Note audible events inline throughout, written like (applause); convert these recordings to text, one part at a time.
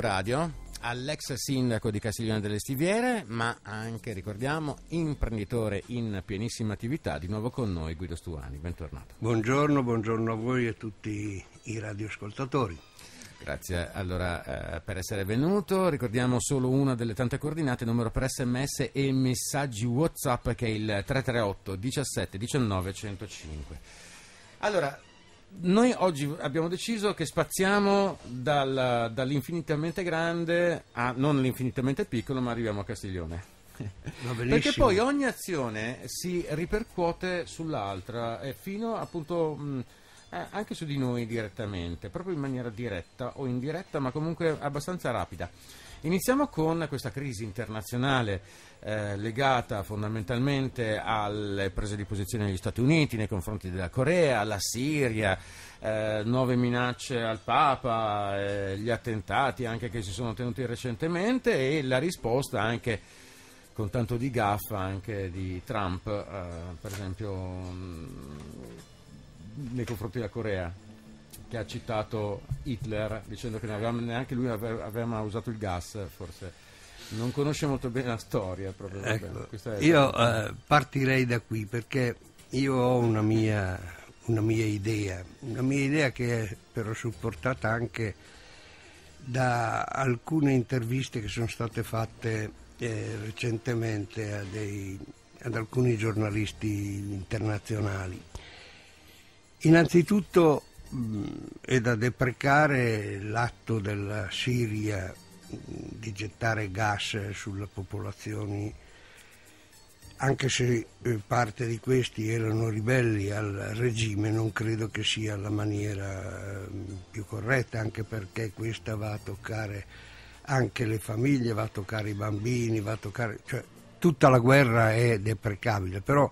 Radio all'ex sindaco di Castiglione delle Stiviere, ma anche, ricordiamo, imprenditore in pienissima attività, di nuovo con noi Guido Stuani, bentornato. Buongiorno, buongiorno a voi e a tutti i radioascoltatori. Grazie allora, eh, per essere venuto, ricordiamo solo una delle tante coordinate, numero per sms e messaggi Whatsapp che è il 338 17 19 105. Allora, noi oggi abbiamo deciso che spaziamo dal, dall'infinitamente grande a non l'infinitamente piccolo, ma arriviamo a Castiglione. (laughs) No, Perché poi ogni azione si ripercuote sull'altra, fino appunto. Mh, eh, anche su di noi direttamente, proprio in maniera diretta o indiretta, ma comunque abbastanza rapida. Iniziamo con questa crisi internazionale eh, legata fondamentalmente alle prese di posizione degli Stati Uniti nei confronti della Corea, alla Siria, eh, nuove minacce al Papa, eh, gli attentati anche che si sono tenuti recentemente e la risposta anche con tanto di gaffa anche di Trump, eh, per esempio mh, mm, nei confronti della Corea che ha citato Hitler dicendo che avevamo, neanche lui aveva usato il gas forse. Non conosce molto bene la storia proprio. Ecco, io eh, partirei da qui perché io ho una mia, una mia, idea, una mia idea che è però supportata anche da alcune interviste che sono state fatte eh, recentemente dei, ad alcuni giornalisti internazionali. Innanzitutto è da deprecare l'atto della Siria di gettare gas sulle popolazioni, anche se eh, parte di questi erano ribelli al regime, non credo che sia la maniera eh, più corretta, anche perché questa va a toccare anche le famiglie, va a toccare i bambini, va a toccare... Cioè, tutta la guerra è deprecabile, però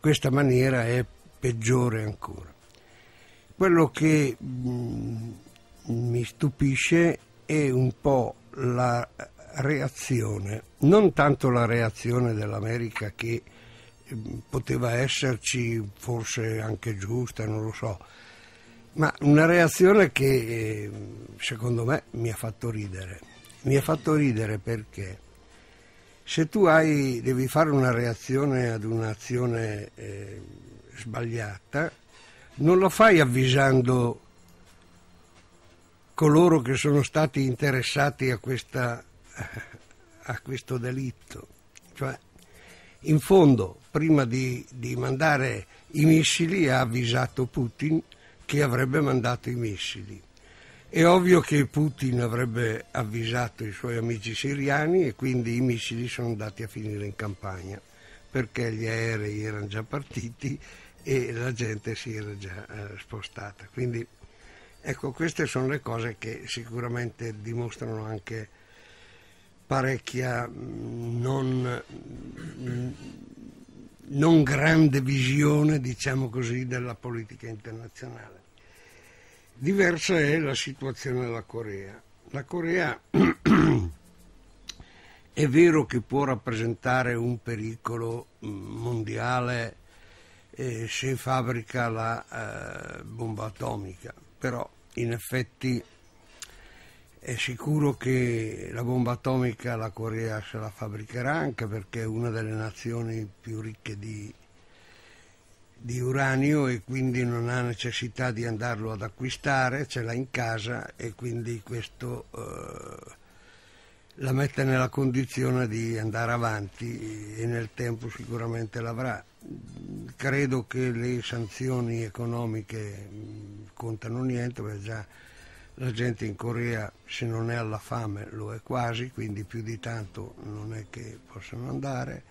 questa maniera è peggiore ancora. Quello che mm, mi stupisce è un po' la reazione, non tanto la reazione dell'America che mm, poteva esserci forse anche giusta, non lo so, ma una reazione che eh, secondo me mi ha fatto ridere. Mi ha fatto ridere perché se tu hai, devi fare una reazione ad un'azione eh, sbagliata, non lo fai avvisando coloro che sono stati interessati a, questa, a questo delitto. Cioè, in fondo, prima di, di mandare i missili, ha avvisato Putin che avrebbe mandato i missili. È ovvio che Putin avrebbe avvisato i suoi amici siriani e quindi i missili sono andati a finire in campagna perché gli aerei erano già partiti e la gente si era già eh, spostata. Quindi ecco, queste sono le cose che sicuramente dimostrano anche parecchia mm, non, mm, non grande visione, diciamo così, della politica internazionale. Diversa è la situazione della Corea. La Corea (clears throat) è vero che può rappresentare un pericolo mm, mondiale eh, si fabbrica la eh, bomba atomica, però in effetti è sicuro che la bomba atomica la Corea se la fabbricherà anche perché è una delle nazioni più ricche di, di uranio e quindi non ha necessità di andarlo ad acquistare, ce l'ha in casa e quindi questo eh, la mette nella condizione di andare avanti e nel tempo sicuramente l'avrà credo che le sanzioni economiche mm, contano niente, perché già la gente in Corea se non è alla fame lo è quasi, quindi più di tanto non è che possono andare.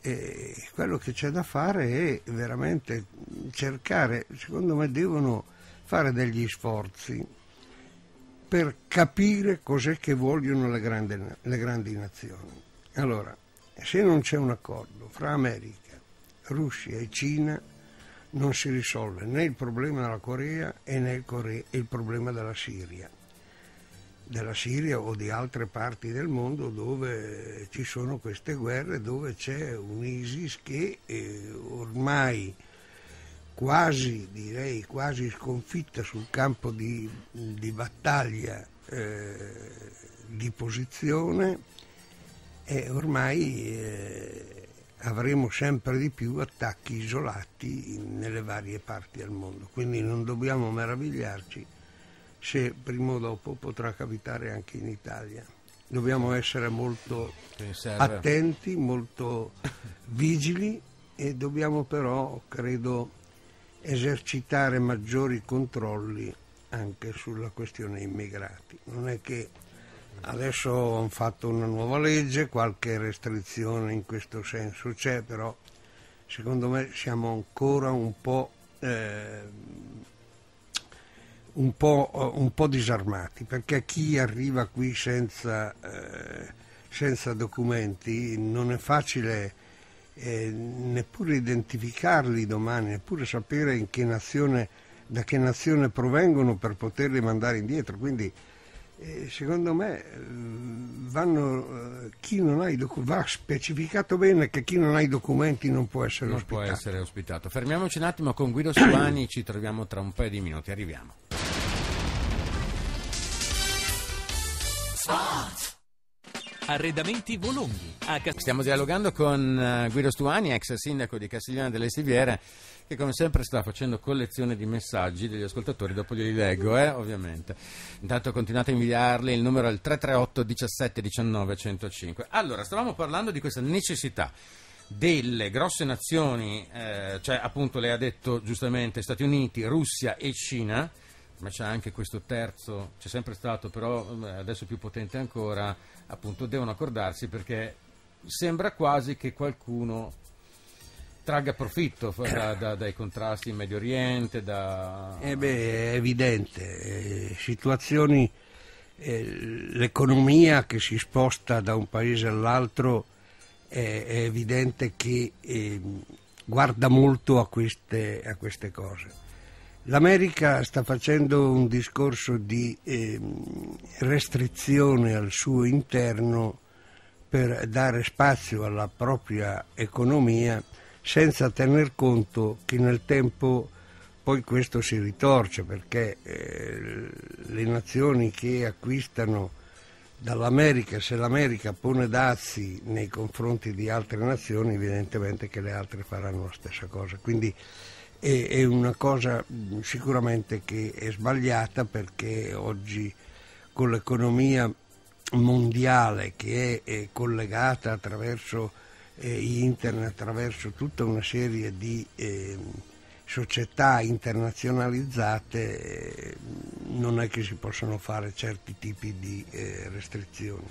E quello che c'è da fare è veramente cercare, secondo me devono fare degli sforzi per capire cos'è che vogliono le grandi, le grandi nazioni. Allora, se non c'è un accordo fra America, Russia e Cina non si risolve né il problema della Corea né il, Corea, il problema della Siria della Siria o di altre parti del mondo dove ci sono queste guerre, dove c'è un ISIS che eh, ormai quasi, direi, quasi sconfitta sul campo di, di battaglia eh, di posizione è ormai eh, avremo sempre di più attacchi isolati nelle varie parti del mondo. Quindi non dobbiamo meravigliarci se prima o dopo potrà capitare anche in Italia. Dobbiamo essere molto attenti, molto vigili e dobbiamo però, credo, esercitare maggiori controlli anche sulla questione immigrati. Non è che Adesso hanno fatto una nuova legge, qualche restrizione in questo senso c'è, però secondo me siamo ancora un po', eh, un po', un po disarmati, perché chi arriva qui senza, eh, senza documenti non è facile eh, neppure identificarli domani, neppure sapere che nazione, da che nazione provengono per poterli mandare indietro. Quindi, secondo me eh, vanno, eh, docu- va specificato bene che chi non ha i documenti non può essere non ospitato. Può essere ospitato. Fermiamoci un attimo con Guido Solani, ci troviamo tra un paio di minuti, arriviamo. Arredamenti Volonghi. Cas- Stiamo dialogando con eh, Guido Stuani, ex sindaco di Castiglione delle Siviere, che come sempre sta facendo collezione di messaggi degli ascoltatori, dopo glieli leggo, eh, ovviamente. Intanto continuate a inviarli, il numero è il 338 17 19 105. Allora, stavamo parlando di questa necessità delle grosse nazioni, eh, cioè appunto lei ha detto giustamente Stati Uniti, Russia e Cina, ma c'è anche questo terzo, c'è sempre stato, però eh, adesso più potente ancora, appunto devono accordarsi perché sembra quasi che qualcuno tragga profitto da, da, dai contrasti in Medio Oriente. Da... Eh beh, è evidente, eh, situazioni, eh, l'economia che si sposta da un paese all'altro è, è evidente che ehm, guarda molto a queste, a queste cose L'America sta facendo un discorso di eh, restrizione al suo interno per dare spazio alla propria economia senza tener conto che nel tempo poi questo si ritorce perché eh, le nazioni che acquistano dall'America, se l'America pone dazi nei confronti di altre nazioni, evidentemente che le altre faranno la stessa cosa. Quindi è, è una cosa sicuramente che è sbagliata perché oggi con l'economia mondiale che è, è collegata attraverso eh, internet, attraverso tutta una serie di eh, società internazionalizzate, eh, non è che si possono fare certi tipi di eh, restrizioni.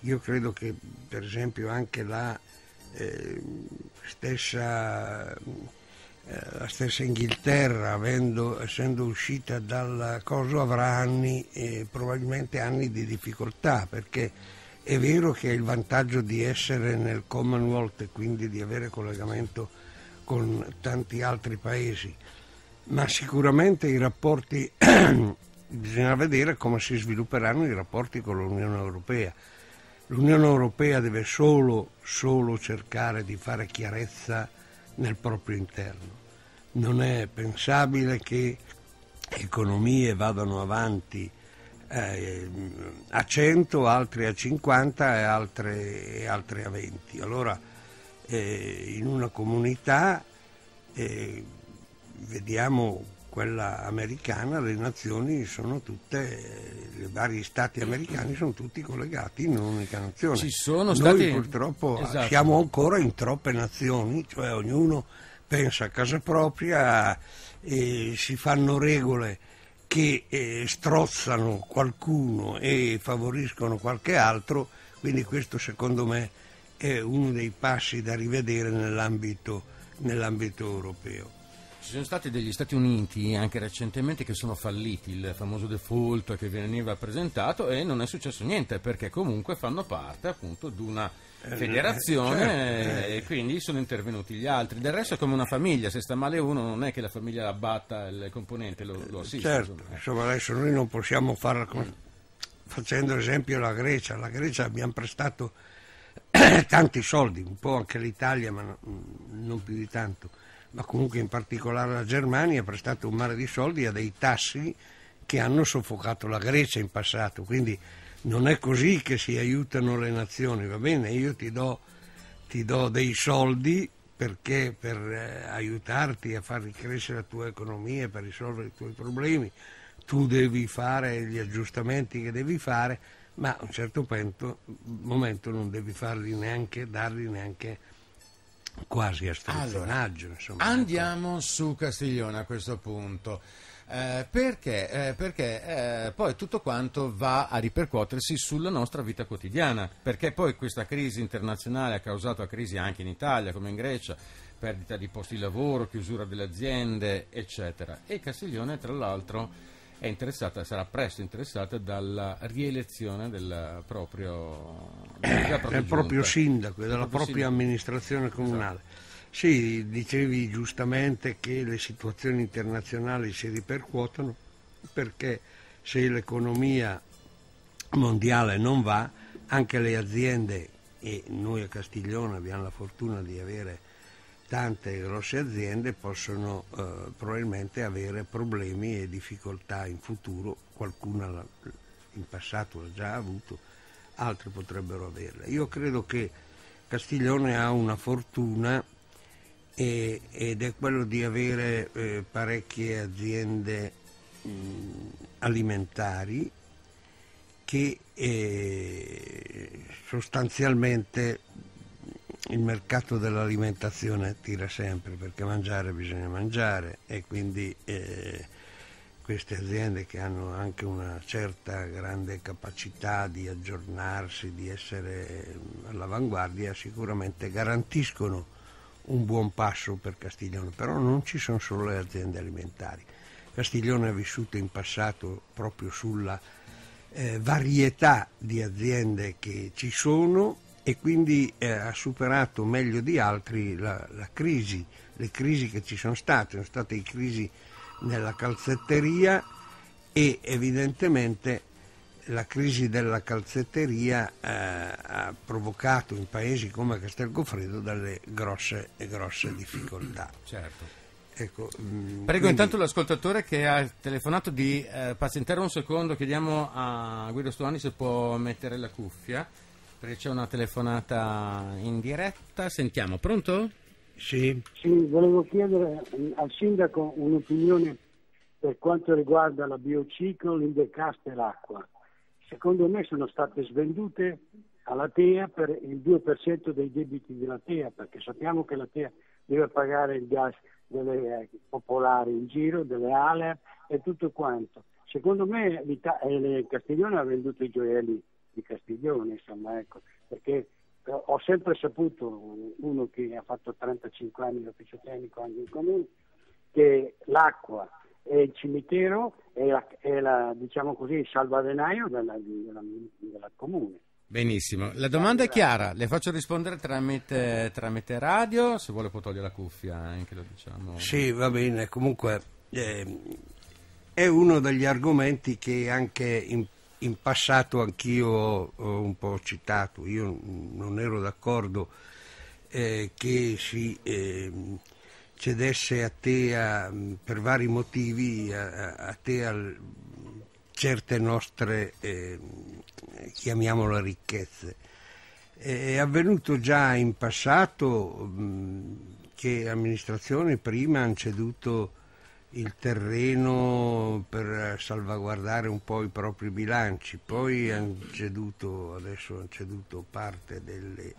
Io credo che per esempio anche la ehm, stessa eh, la stessa Inghilterra, avendo, essendo uscita dal coso, avrà anni, eh, probabilmente anni di difficoltà, perché è vero che ha il vantaggio di essere nel Commonwealth e quindi di avere collegamento con tanti altri paesi, ma sicuramente i rapporti, (clears throat) bisogna vedere come si svilupperanno i rapporti con l'Unione Europea. L'Unione Europea deve solo, solo cercare di fare chiarezza nel proprio interno. Non è pensabile che economie vadano avanti eh, a 100, altre a 50 e altre, e altre a 20. Allora eh, in una comunità eh, vediamo quella americana, le nazioni sono tutte, i vari stati americani sono tutti collegati in un'unica nazione. Ci sono stati... Noi purtroppo esatto. siamo ancora in troppe nazioni, cioè ognuno pensa a casa propria e si fanno regole che eh, strozzano qualcuno e favoriscono qualche altro, quindi questo secondo me è uno dei passi da rivedere nell'ambito, nell'ambito europeo. Ci sono stati degli Stati Uniti anche recentemente che sono falliti, il famoso default che veniva presentato e non è successo niente perché comunque fanno parte appunto di una eh, eh, federazione certo. e eh. quindi sono intervenuti gli altri. Del resto è come una famiglia, se sta male uno non è che la famiglia abbatta il componente, lo, lo assiste. Certo, insomma. insomma adesso noi non possiamo farla con... facendo esempio la Grecia, la Grecia abbiamo prestato (clears throat) tanti soldi, un po' anche l'Italia ma non più di tanto ma comunque in particolare la Germania, ha prestato un mare di soldi a dei tassi che hanno soffocato la Grecia in passato. Quindi non è così che si aiutano le nazioni, va bene? Io ti do, ti do dei soldi perché per eh, aiutarti a far ricrescere la tua economia, per risolvere i tuoi problemi, tu devi fare gli aggiustamenti che devi fare, ma a un certo punto, momento non devi farli neanche, darli neanche quasi a stronzonaggio. Allora, ecco. andiamo su Castiglione a questo punto. Eh, perché? Eh, perché eh, poi tutto quanto va a ripercuotersi sulla nostra vita quotidiana, perché poi questa crisi internazionale ha causato crisi anche in Italia come in Grecia, perdita di posti di lavoro, chiusura delle aziende, eccetera. E Castiglione, tra l'altro, è interessata, sarà presto interessata dalla rielezione del proprio, della eh, propria del proprio sindaco e della propria sindaco. amministrazione comunale. Esatto. Sì, dicevi giustamente che le situazioni internazionali si ripercuotono perché se l'economia mondiale non va, anche le aziende, e noi a Castiglione abbiamo la fortuna di avere tante grosse aziende possono eh, probabilmente avere problemi e difficoltà in futuro, qualcuna in passato l'ha già avuto, altre potrebbero averle. Io credo che Castiglione ha una fortuna e, ed è quello di avere eh, parecchie aziende mh, alimentari che eh, sostanzialmente il mercato dell'alimentazione tira sempre perché mangiare bisogna mangiare e quindi eh, queste aziende che hanno anche una certa grande capacità di aggiornarsi, di essere all'avanguardia, sicuramente garantiscono un buon passo per Castiglione, però non ci sono solo le aziende alimentari. Castiglione ha vissuto in passato proprio sulla eh, varietà di aziende che ci sono e quindi eh, ha superato meglio di altri la, la, crisi, le crisi che ci sono state, sono state le crisi nella calzetteria e evidentemente la crisi della calzetteria eh, ha provocato in paesi come Castelgofredo delle grosse, grosse difficoltà. Certo. Ecco, mm, Prego quindi... intanto l'ascoltatore che ha telefonato di eh, pazientare un secondo, chiediamo a Guido Stuani se può mettere la cuffia. Perché c'è una telefonata in diretta, sentiamo, pronto? Sì. Sì, volevo chiedere al sindaco un'opinione per quanto riguarda la biociclo, l'indecasto e l'acqua. Secondo me sono state svendute alla TEA per il 2% dei debiti della TEA, perché sappiamo che la TEA deve pagare il gas delle eh, popolari in giro, delle ale e tutto quanto. Secondo me eh, Castiglione ha venduto i gioielli di Castiglione, insomma, ecco, perché eh, ho sempre saputo, uno che ha fatto 35 anni di ufficio tecnico anche in comune, che l'acqua e il cimitero è, la, è la, diciamo così, il salvadenaio della, della, della comune. Benissimo, la domanda è chiara, le faccio rispondere tramite, tramite radio, se vuole può togliere la cuffia anche, eh, lo diciamo. Sì, va bene, comunque eh, è uno degli argomenti che anche in in passato anch'io ho un po' citato, io non ero d'accordo eh, che si eh, cedesse a te a, per vari motivi a, a te al, certe nostre, eh, chiamiamole ricchezze. È avvenuto già in passato mh, che amministrazioni prima hanno ceduto il terreno per salvaguardare un po' i propri bilanci, poi hanno ceduto, adesso hanno ceduto parte delle,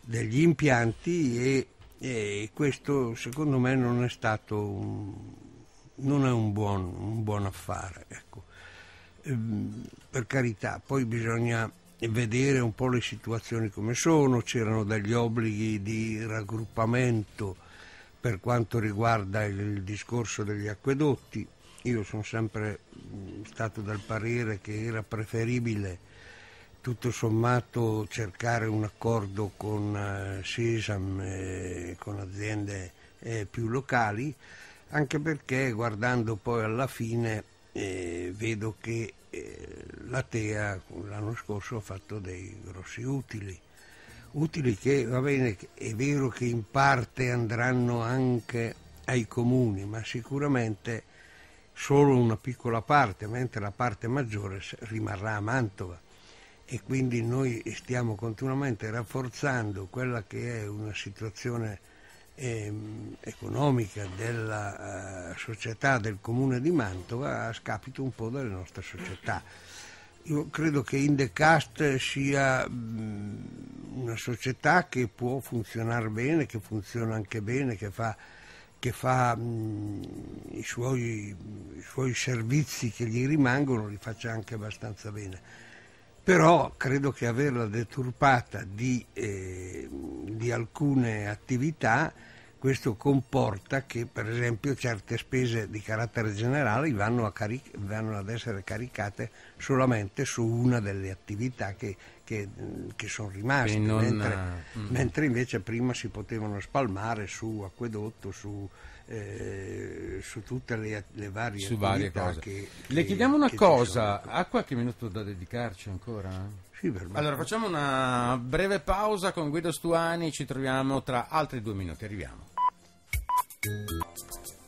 degli impianti e, e, questo secondo me non è stato un, non è un, buon, un buon affare. Ecco. Ehm, per carità, poi bisogna vedere un po' le situazioni come sono, c'erano degli obblighi di raggruppamento per quanto riguarda il discorso degli acquedotti, io sono sempre mm, stato del parere che era preferibile tutto sommato cercare un accordo con eh, Sesam e con aziende eh, più locali, anche perché guardando poi alla fine eh, vedo che eh, la TEA l'anno scorso ha fatto dei grossi utili utili che va bene, è vero che in parte andranno anche ai comuni, ma sicuramente solo una piccola parte, mentre la parte maggiore rimarrà a Mantova e quindi noi stiamo continuamente rafforzando quella che è una situazione eh, economica della eh, società del comune di Mantova a scapito un po' delle nostre società. Io credo che Indecast sia mm, una società che può funzionare bene, che funziona anche bene, che fa, che fa mm, i, suoi, i, suoi, servizi che gli rimangono, li faccia anche abbastanza bene. Però credo che averla deturpata di, eh, di alcune attività questo comporta che per esempio certe spese di carattere generale vanno, cari- vanno ad essere caricate solamente su una delle attività che, che, che sono rimaste, non... mentre, mm. mentre, invece prima si potevano spalmare su acquedotto, su, eh, su tutte le, le varie su varie cose. Che, le chiediamo una cosa, ha qualche minuto da dedicarci ancora? Sì, allora facciamo una breve pausa con Guido Stuani, ci troviamo tra altri due minuti, arriviamo.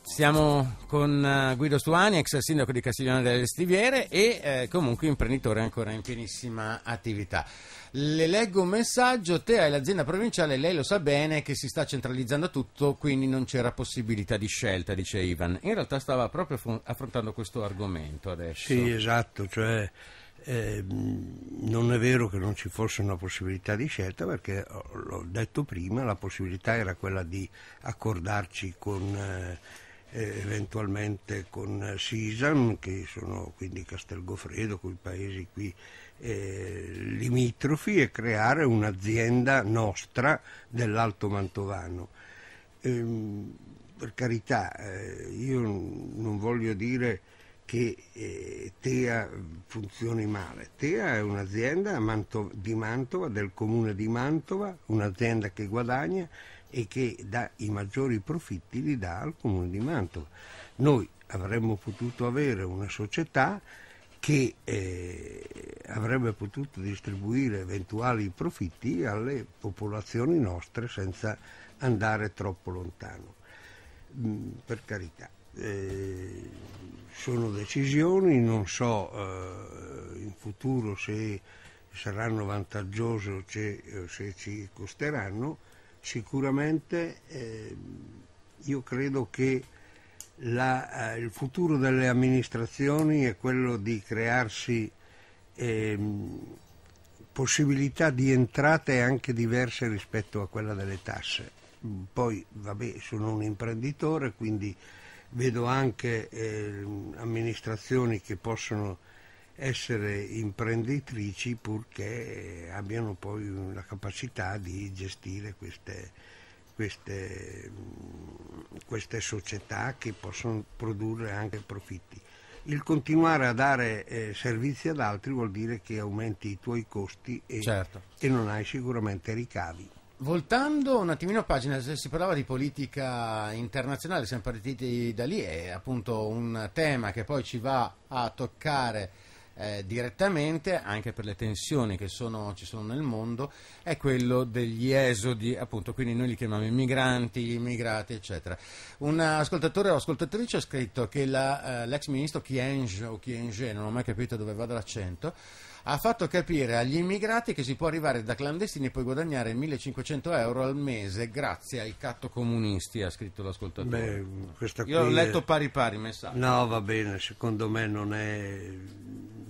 Siamo con eh, Guido Stuani, ex sindaco di Castiglione delle Stiviere e eh, comunque imprenditore ancora in pienissima attività. Le leggo un messaggio, te hai l'azienda provinciale, lei lo sa bene che si sta centralizzando tutto, quindi non c'era possibilità di scelta, dice Ivan. In realtà stava proprio affrontando questo argomento adesso. Sì, esatto, cioè eh, non è vero che non ci fosse una possibilità di scelta perché, oh, l'ho detto prima, la possibilità era quella di accordarci con, eh, eh eventualmente con eh, Sisan che sono quindi Castelgofredo, con i paesi qui eh, limitrofi, e creare un'azienda nostra dell'Alto Mantovano. Ehm, per carità, eh, io non voglio dire che eh, TEA funzioni male. TEA è un'azienda Mantova, di Mantova, del comune di Mantova, un'azienda che guadagna e che dà i maggiori profitti li dà al comune di Mantova. Noi avremmo potuto avere una società che eh, avrebbe potuto distribuire eventuali profitti alle popolazioni nostre senza andare troppo lontano, mm, per carità. Eh, sono decisioni, non so eh, in futuro se saranno vantaggiose o se, eh, se ci costeranno, sicuramente eh, io credo che la, eh, il futuro delle amministrazioni è quello di crearsi ehm, possibilità di entrate anche diverse rispetto a quella delle tasse. Poi, vabbè, sono un imprenditore, quindi vedo anche eh, amministrazioni che possono essere imprenditrici purché abbiano poi la capacità di gestire queste, queste, queste società che possono produrre anche profitti. Il continuare a dare eh, servizi ad altri vuol dire che aumenti i tuoi costi e, certo. e non hai sicuramente ricavi. Voltando un attimino a pagina, si parlava di politica internazionale, siamo partiti da lì, è appunto un tema che poi ci va a toccare eh, direttamente, anche per le tensioni che sono, ci sono nel mondo, è quello degli esodi, appunto, quindi noi li chiamiamo i migranti, gli immigrati, eccetera. Un ascoltatore o ascoltatrice ha scritto che la, eh, l'ex ministro Chienge o Chienge, non ho mai capito dove vada l'accento, ha fatto capire agli immigrati che si può arrivare da clandestini e poi guadagnare 1500 euro al mese grazie ai catto comunisti, ha scritto l'ascoltatore. Beh, Io ho letto è... pari pari i messaggi. No, va bene, secondo me non è,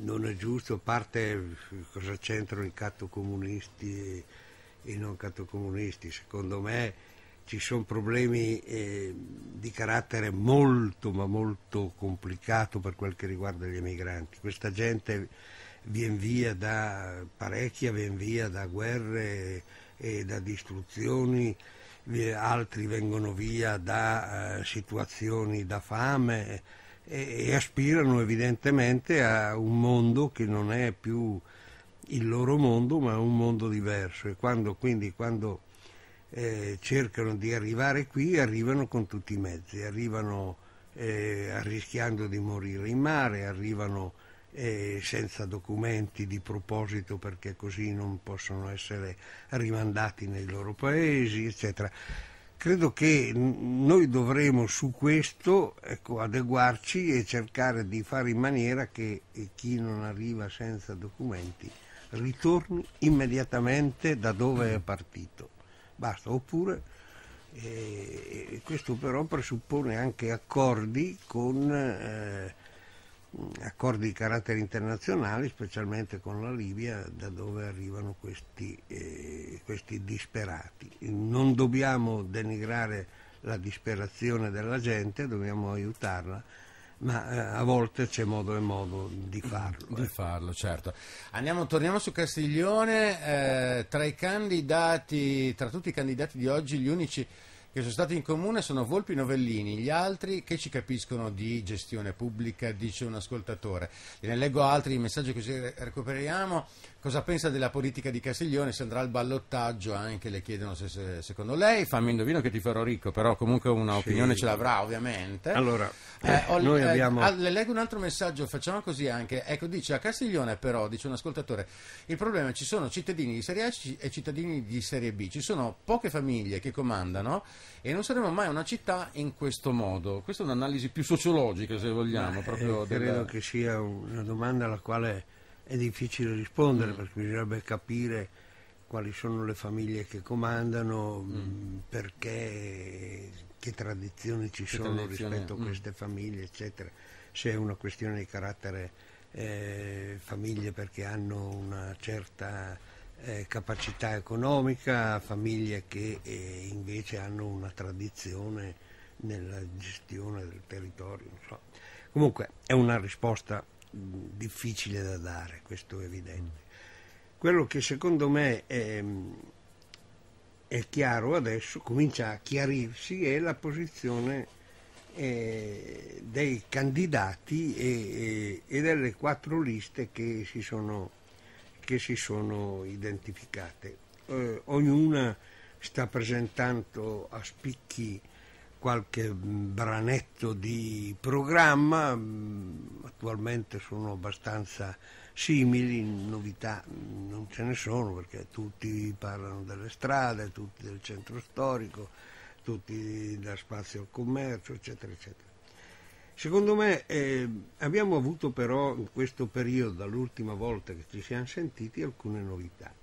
non è giusto, a parte cosa c'entrano i catto comunisti e i non catto comunisti, secondo me ci sono problemi eh, di carattere molto ma molto complicato per quel che riguarda gli emigranti. Questa gente vien via da parecchia, vien via da guerre e da distruzioni, altri vengono via da eh, situazioni da fame e, e aspirano evidentemente a un mondo che non è più il loro mondo ma un mondo diverso e quando, quindi quando eh, cercano di arrivare qui arrivano con tutti i mezzi, arrivano eh, rischiando di morire in mare, arrivano eh, senza documenti di proposito perché così non possono essere rimandati nei loro paesi, eccetera. Credo che noi dovremo su questo ecco, adeguarci e cercare di fare in maniera che eh, chi non arriva senza documenti ritorni immediatamente da dove è partito. Basta, oppure eh, questo però presuppone anche accordi con eh, Mm, accordi di carattere internazionale, specialmente con la Libia, da dove arrivano questi, eh, questi disperati. Non dobbiamo denigrare la disperazione della gente, dobbiamo aiutarla ma eh, a volte c'è modo e modo di farlo. Di eh. farlo, certo. Andiamo, torniamo su Castiglione, eh, tra i candidati, tra tutti i candidati di oggi, gli unici che sono stati in comune sono Volpi Novellini, gli altri che ci capiscono di gestione pubblica, dice un ascoltatore. Ne leggo altri messaggi così recuperiamo. Cosa pensa della politica di Castiglione? Se andrà al ballottaggio anche le chiedono se, se secondo lei, fammi indovino che ti farò ricco, però comunque un'opinione sì. ce l'avrà ovviamente. Allora, eh, ho, noi eh, abbiamo... Ah, le leggo un altro messaggio, facciamo così anche. Ecco, dice a Castiglione però, dice un ascoltatore, il problema è ci sono cittadini di serie A e cittadini di serie B, ci sono poche famiglie che comandano e non saremo mai una città in questo modo. Questa è un'analisi più sociologica, se vogliamo. Beh, eh, credo della... che sia una domanda alla quale è difficile rispondere, mm. perché bisognerebbe capire quali sono le famiglie che comandano, mm. mm perché, che tradizioni ci che sono tradizione. rispetto a mm. queste mm. famiglie, eccetera. Se è una questione di carattere eh, famiglie perché hanno una certa eh, capacità economica, famiglie che eh, invece hanno una tradizione nella gestione del territorio. So. Comunque è una risposta mh, difficile da dare, questo è evidente. Quello che secondo me è, è chiaro adesso, comincia a chiarirsi, è la posizione eh, dei candidati e, e, e, delle quattro liste che si sono che si sono identificate. Eh, ognuna sta presentando a spicchi qualche mm, branetto di programma, mm, attualmente sono abbastanza simili, novità mm, non ce ne sono perché tutti parlano delle strade, tutti del centro storico, tutti da spazio al commercio, eccetera, eccetera. Secondo me eh, abbiamo avuto però in questo periodo, dall'ultima volta che ci siamo sentiti, alcune novità.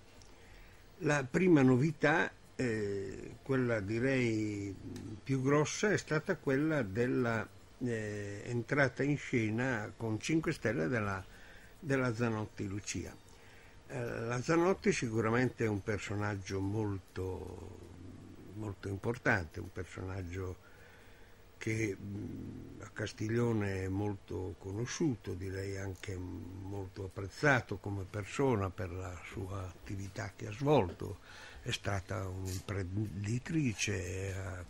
La prima novità, eh, quella direi più grossa, è stata quella dell'entrata eh, in scena con 5 Stelle della, della Zanotti Lucia. Eh, la Zanotti sicuramente è un personaggio molto, molto importante, un personaggio che a Castiglione è molto conosciuto, direi anche molto apprezzato come persona per la sua attività che ha svolto, è stata un'imprenditrice, ha,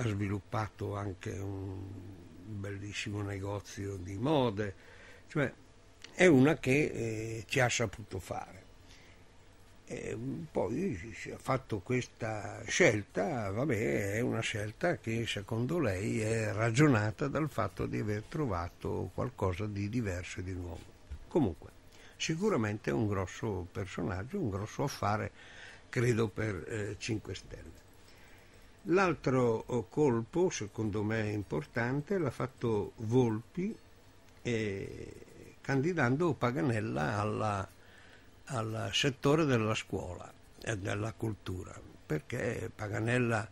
ha sviluppato anche un bellissimo negozio di mode, cioè è una che eh, ci ha saputo fare. E poi ha fatto questa scelta, vabbè, è una scelta che secondo lei è ragionata dal fatto di aver trovato qualcosa di diverso e di nuovo. Comunque, sicuramente è un grosso personaggio, un grosso affare, credo, per eh, 5 Stelle. L'altro eh, colpo, secondo me importante, l'ha fatto Volpi eh, candidando Paganella alla al settore della scuola e della cultura, perché Paganella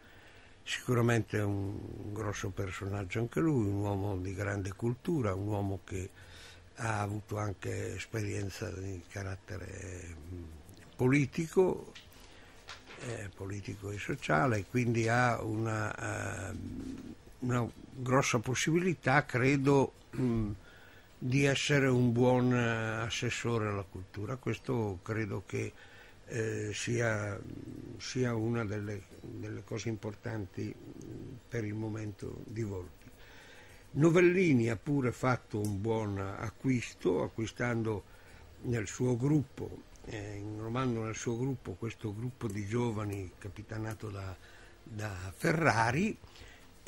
sicuramente è un grosso personaggio anche lui, un uomo di grande cultura, un uomo che ha avuto anche esperienza di carattere politico, eh, politico e sociale, quindi ha una, eh, una grossa possibilità, credo, di essere un buon eh, assessore alla cultura. Questo credo che eh, sia, sia, una delle, delle, cose importanti mm, per il momento di Volpi. Novellini ha pure fatto un buon acquisto, acquistando nel suo gruppo, eh, inglomando nel suo gruppo questo gruppo di giovani capitanato da, da Ferrari,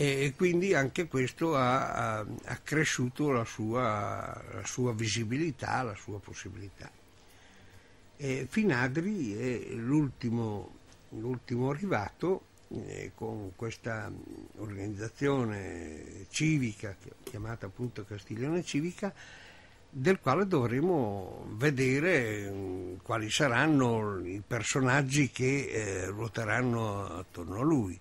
e quindi anche questo ha, accresciuto la sua, la sua, visibilità, la sua possibilità. E Finadri è l'ultimo, l'ultimo arrivato eh, con questa mm, organizzazione civica chiamata appunto Castiglione Civica del quale dovremo vedere mm, quali saranno i personaggi che eh, ruoteranno attorno a lui.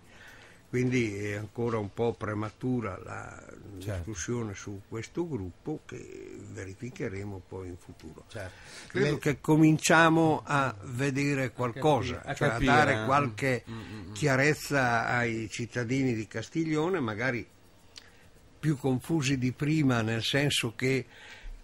Quindi è ancora un po' prematura la certo. discussione su questo gruppo che verificheremo poi in futuro. Certo. Credo Le... che cominciamo a vedere qualcosa, a, cioè a dare eh. qualche mm, mm, mm, chiarezza ai cittadini di Castiglione, magari più confusi di prima, nel senso che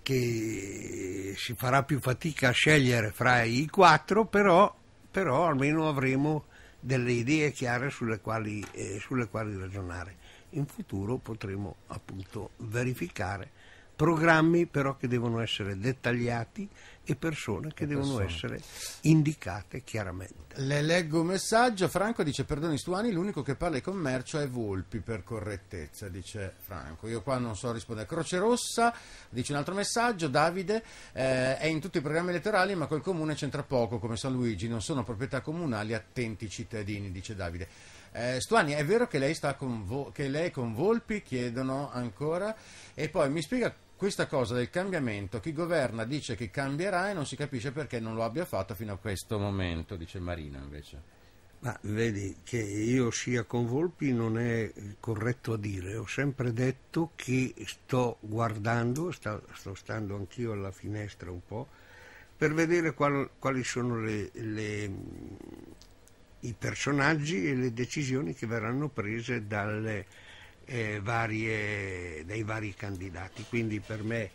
che si farà più fatica a scegliere fra i quattro, però, però almeno avremo delle idee chiare sulle quali, eh, sulle quali ragionare. In futuro potremo appunto verificare programmi però che devono essere dettagliati, e persone che e devono persone. essere indicate chiaramente. Le leggo un messaggio, Franco dice perdoni Stuani, l'unico che parla di commercio è Volpi per correttezza, dice Franco. Io qua non so rispondere. Croce Rossa dice un altro messaggio, Davide eh, è in tutti i programmi elettorali ma col comune c'entra poco come San Luigi, non sono proprietà comunali, attenti cittadini, dice Davide. Eh, Stuani, è vero che lei, sta con, vo- che lei con Volpi chiedono ancora? E poi mi spiega questa cosa del cambiamento, chi governa dice che cambierà e non si capisce perché non lo abbia fatto fino a questo momento, dice Marina invece. Ma vedi che io sia con Volpi non è corretto a dire, ho sempre detto che sto guardando, sto, sto stando anch'io alla finestra un po', per vedere qual, quali sono le, le, i personaggi e le decisioni che verranno prese dalle, eh, varie, dei vari candidati. Quindi per me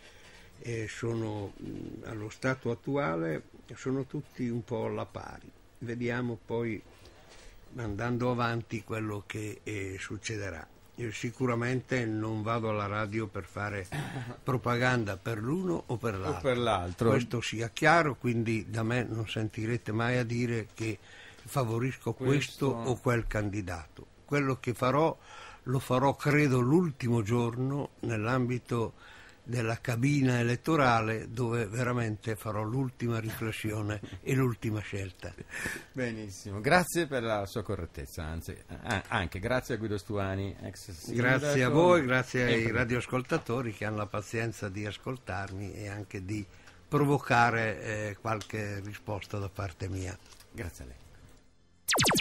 eh, sono, allo stato attuale sono tutti un po' alla pari. Vediamo poi andando avanti quello che eh, succederà. Io sicuramente non vado alla radio per fare (laughs) propaganda per l'uno o per l'altro. O per l'altro. Questo sia chiaro, quindi da me non sentirete mai a dire che favorisco questo, questo o quel candidato. Quello che farò lo farò credo l'ultimo giorno nell'ambito della cabina elettorale dove veramente farò l'ultima riflessione e l'ultima scelta. Benissimo, grazie per la sua correttezza, anzi, anche grazie a Guido Stuani, ex sindaco. Grazie a voi, grazie ai radioascoltatori che hanno la pazienza di ascoltarmi e anche di provocare eh, qualche risposta da parte mia. Grazie a lei.